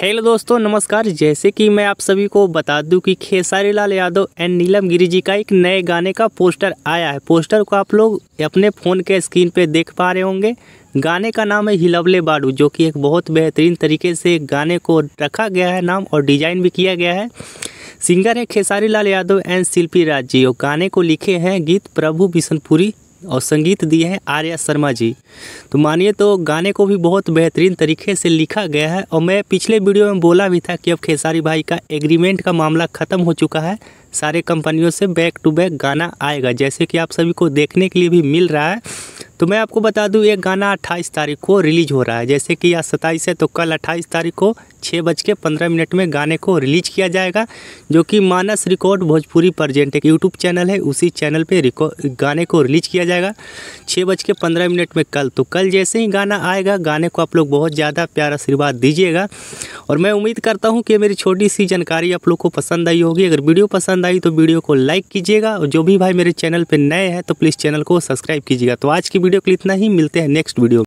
hello दोस्तों नमस्कार जैसे कि मैं आप सभी को बता दूं कि खेसारी लाल यादव एंड नीलम गिरी जी का एक नए गाने का पोस्टर आया है पोस्टर को आप लोग अपने फ़ोन के स्क्रीन पे देख पा रहे होंगे गाने का नाम है हिलवले बाडू जो कि एक बहुत बेहतरीन तरीके से गाने को रखा गया है नाम और डिजाइन भी किया गया है सिंगर है खेसारी लाल यादव एंड शिल्पी राज जी और गाने को लिखे हैं गीत प्रभु बिशनपुरी और संगीत दिए हैं आर्या शर्मा जी तो मानिए तो गाने को भी बहुत बेहतरीन तरीके से लिखा गया है और मैं पिछले वीडियो में बोला भी था कि अब खेसारी भाई का एग्रीमेंट का मामला ख़त्म हो चुका है सारे कंपनियों से बैक टू बैक गाना आएगा जैसे कि आप सभी को देखने के लिए भी मिल रहा है तो मैं आपको बता दूं ये गाना 28 तारीख को रिलीज़ हो रहा है जैसे कि आज सत्ताईस है तो कल 28 तारीख को छः बज के पंद्रह मिनट में गाने को रिलीज किया जाएगा जो कि मानस रिकॉर्ड भोजपुरी परजेंट एक यूट्यूब चैनल है उसी चैनल पर गाने को रिलीज किया जाएगा छः बज के पंद्रह मिनट में कल तो कल जैसे ही गाना आएगा गाने को आप लोग बहुत ज़्यादा प्यार आशीर्वाद दीजिएगा और मैं उम्मीद करता हूँ कि मेरी छोटी सी जानकारी आप लोग को पसंद आई होगी अगर वीडियो पसंद आई तो वीडियो को लाइक कीजिएगा और जो भी भाई मेरे चैनल पर नए हैं तो प्लीज़ चैनल को सब्सक्राइब कीजिएगा तो आज की वीडियो के लिए इतना ही मिलते हैं नेक्स्ट वीडियो